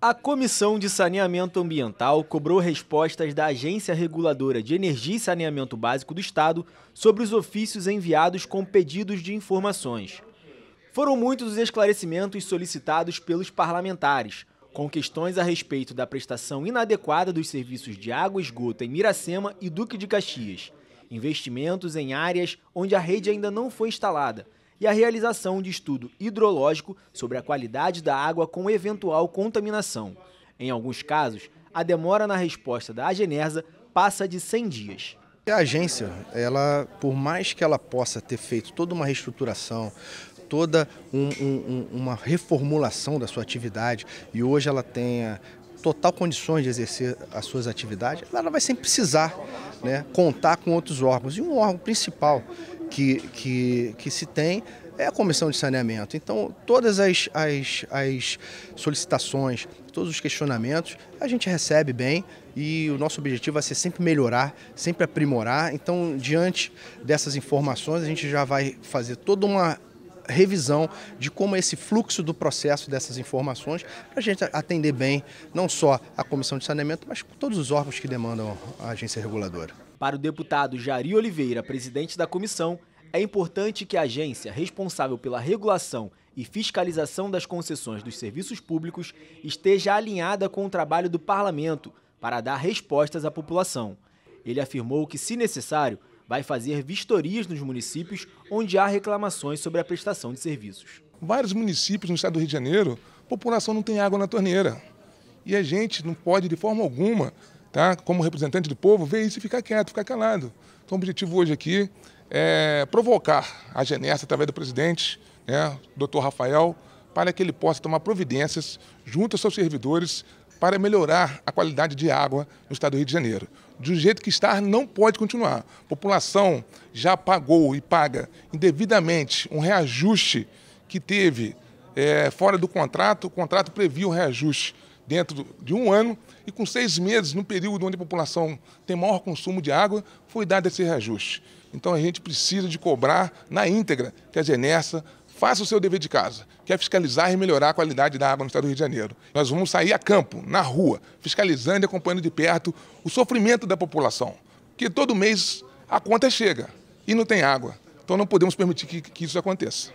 A Comissão de Saneamento Ambiental cobrou respostas da Agência Reguladora de Energia e Saneamento Básico do Estado sobre os ofícios enviados com pedidos de informações. Foram muitos os esclarecimentos solicitados pelos parlamentares, com questões a respeito da prestação inadequada dos serviços de água e esgoto em Miracema e Duque de Caxias, investimentos em áreas onde a rede ainda não foi instalada, e a realização de estudo hidrológico sobre a qualidade da água com eventual contaminação. Em alguns casos, a demora na resposta da Agenersa passa de 100 dias. A agência, ela, por mais que ela possa ter feito toda uma reestruturação, toda um, um, uma reformulação da sua atividade e hoje ela tenha total condições de exercer as suas atividades, ela vai sempre precisar né, contar com outros órgãos. E um órgão principal que, que, que se tem é a Comissão de Saneamento. Então, todas as, as, as solicitações, todos os questionamentos, a gente recebe bem e o nosso objetivo é ser sempre melhorar, sempre aprimorar. Então, diante dessas informações, a gente já vai fazer toda uma revisão de como é esse fluxo do processo dessas informações, para a gente atender bem não só a Comissão de Saneamento, mas todos os órgãos que demandam a agência reguladora. Para o deputado Jari Oliveira, presidente da comissão, é importante que a agência responsável pela regulação e fiscalização das concessões dos serviços públicos esteja alinhada com o trabalho do parlamento para dar respostas à população. Ele afirmou que, se necessário, vai fazer vistorias nos municípios onde há reclamações sobre a prestação de serviços. Vários municípios no estado do Rio de Janeiro, a população não tem água na torneira. E a gente não pode, de forma alguma, tá, como representante do povo, ver isso e ficar quieto, ficar calado. Então, o objetivo hoje aqui é provocar a Genessa, através do presidente, né, doutor Rafael, para que ele possa tomar providências junto aos seus servidores para melhorar a qualidade de água no estado do Rio de Janeiro. Do jeito que está, não pode continuar. A população já pagou e paga indevidamente um reajuste que teve é, fora do contrato. O contrato previa um reajuste dentro de um ano e com seis meses, no período onde a população tem maior consumo de água, foi dado esse reajuste. Então a gente precisa de cobrar na íntegra que a Genersa Faça o seu dever de casa, que é fiscalizar e melhorar a qualidade da água no estado do Rio de Janeiro. Nós vamos sair a campo, na rua, fiscalizando e acompanhando de perto o sofrimento da população. Porque todo mês a conta chega e não tem água. Então não podemos permitir que, que isso aconteça.